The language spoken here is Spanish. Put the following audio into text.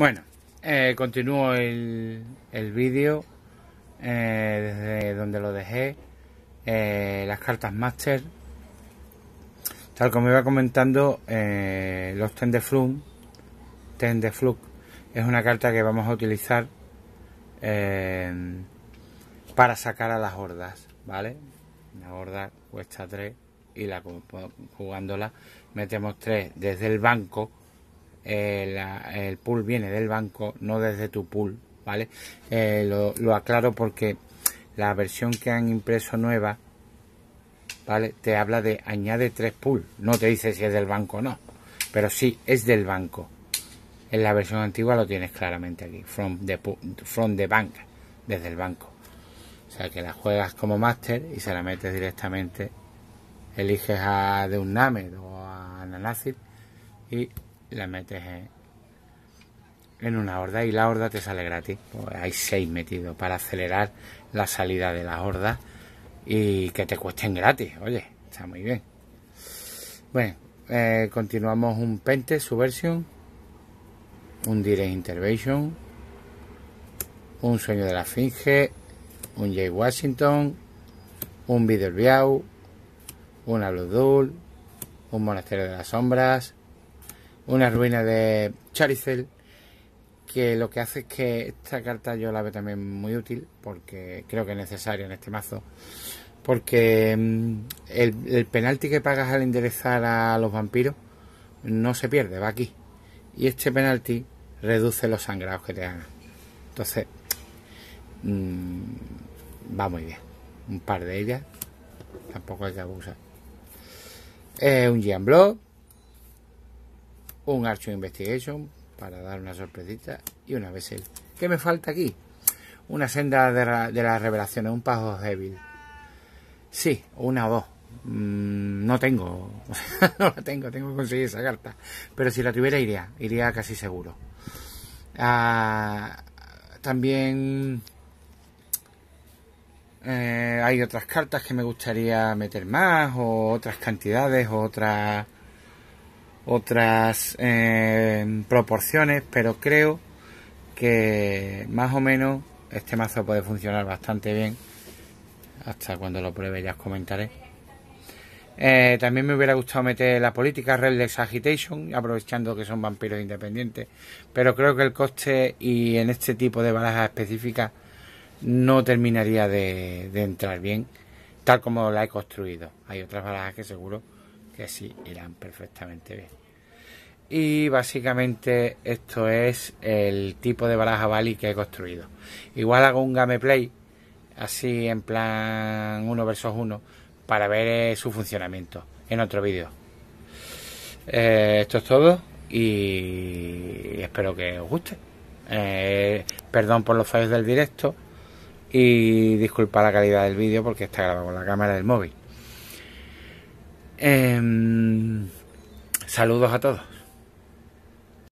Bueno, eh, continúo el, vídeo eh, desde donde lo dejé. Eh, las cartas Master. Tal como iba comentando, los Ten de es una carta que vamos a utilizar para sacar a las hordas, ¿vale? Una horda cuesta 3 y la jugándola metemos 3 desde el banco eh, el pool viene del banco, no desde tu pool, ¿vale? Eh, lo, aclaro porque la versión que han impreso nueva, ¿vale? Te habla de añade tres pool no te dice si es del banco o no, pero sí, es del banco. En la versión antigua lo tienes claramente aquí, from the, from the bank, desde el banco. O sea que la juegas como máster y se la metes directamente. Eliges a Named o a Nanacid y la metes en, una horda y la horda te sale gratis. Pues hay seis metidos para acelerar la salida de la horda y que te cuesten gratis. Oye, está muy bien. Bueno, eh, continuamos un Pente Subversion, un Direct Intervention, un Sueño de la Finge, un Jay Washington, un Biau, una Blue un Monasterio de las Sombras, una ruina de Charizel que lo que hace es que esta carta yo la veo también muy útil porque creo que es necesario en este mazo porque mm, el, penalti que pagas al enderezar a los vampiros no se pierde, va aquí y este penalti reduce los sangrados que te dan entonces mm, va muy bien un par de ellas tampoco hay que abusar un Gian un Archive Investigation para dar una sorpresita y una vez ¿Qué me falta aquí? Una senda de, la, de las revelaciones, un paso débil. Sí, una o dos. Mm, no tengo, no la tengo, tengo que conseguir esa carta. Pero si la tuviera iría, iría casi seguro. Ah, también eh, hay otras cartas que me gustaría meter más, o otras cantidades, otras otras eh, proporciones, pero creo que más o menos este mazo puede funcionar bastante bien. Hasta cuando lo pruebe ya os comentaré. Eh, también me hubiera gustado meter la política red de Agitation, aprovechando que son vampiros independientes. Pero creo que el coste y en este tipo de barajas específicas no terminaría de, de entrar bien, tal como la he construido. Hay otras barajas que seguro que sí irán perfectamente bien. Y básicamente esto es el tipo de baraja Bali que he construido. Igual hago un gameplay así en plan 1 versus 1, para ver eh, su funcionamiento en otro vídeo. Eh, esto es todo y espero que os guste. Eh, perdón por los fallos del directo y disculpa la calidad del vídeo porque está grabado con la cámara del móvil. Em, saludos a todos.